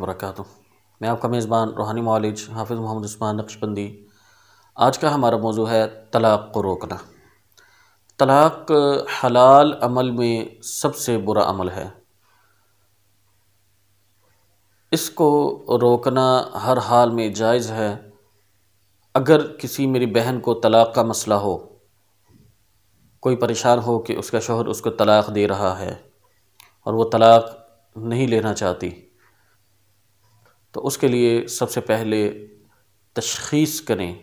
वरक मैं आपका मेज़बान रूहानी मालिज हाफिज़ मोहम्मद उस्मान नक्शबंदी आज का हमारा मौजू है तलाक़ को रोकना तलाक़ हलाल अमल में सबसे बुरा अमल है इसको रोकना हर हाल में जायज़ है अगर किसी मेरी बहन को तलाक़ का मसला हो कोई परेशान हो कि उसका शोहर उसको तलाक़ दे रहा है और वो तलाक़ नहीं लेना चाहती तो उसके लिए सबसे पहले तशखीस करें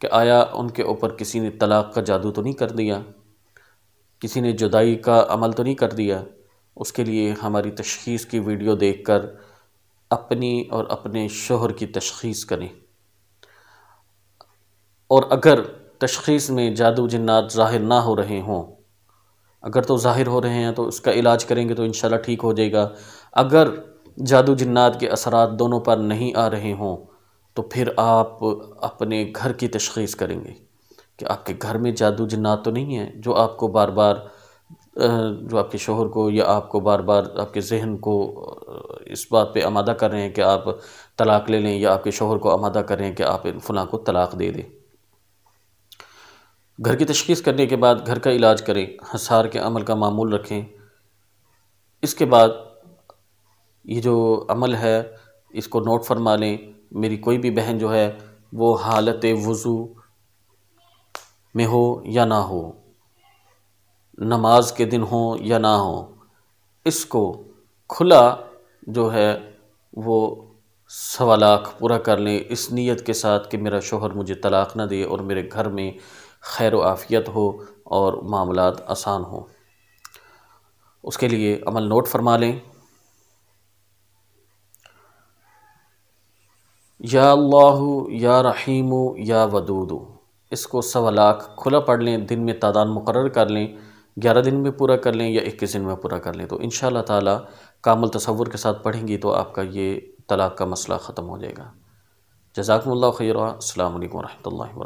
कि आया उनके ऊपर किसी ने तलाक़ का जादू तो नहीं कर दिया किसी ने जुदाई का अमल तो नहीं कर दिया उसके लिए हमारी तशखीस की वीडियो देखकर अपनी और अपने शोहर की तशखीस करें और अगर तशखीस में जादू जन्नात ज़ाहिर ना हो रहे हों अगर तो ज़ाहिर हो रहे हैं तो उसका इलाज करेंगे तो इन ठीक हो जाएगा अगर जादू जन्नात के असरात दोनों पर नहीं आ रहे हों तो फिर आप अपने घर की तशखीस करेंगे कि आपके घर में जादू जन्नात तो नहीं है जो आपको बार बार जो आपके शोहर को या आपको बार बार आपके जहन को इस बात पे आमादा कर रहे हैं कि आप तलाक़ ले लें या आपके शोहर को आमादा कर रहे हैं कि आप फलां को तलाक़ दे दें घर की तशखीस करने के बाद घर का इलाज करें हसार के अमल का मामूल रखें इसके बाद ये जो अमल है इसको नोट फरमा लें मेरी कोई भी बहन जो है वो हालत वज़ू में हो या ना हो नमाज के दिन हो या ना हो इसको खुला जो है वो सवा लाख पूरा कर लें इस नीयत के साथ कि मेरा शोहर मुझे तलाक़ ना दे और मेरे घर में खैर आफ़ियत हो और मामला आसान हो उसके लिए अमल नोट फरमा लें या अल्लाह या रहीम या वदूद इसको सवा लाख खुला पढ़ लें दिन में तादाद मुकर कर लें ग्यारह दिन में पूरा कर लें या इक्कीस दिन में पूरा कर लें तो इन ताला कामल तस्वुर के साथ पढ़ेंगी तो आपका ये तलाक़ का मसला ख़त्म हो जाएगा जजाकम्ला खैर अल्लाम वरहमल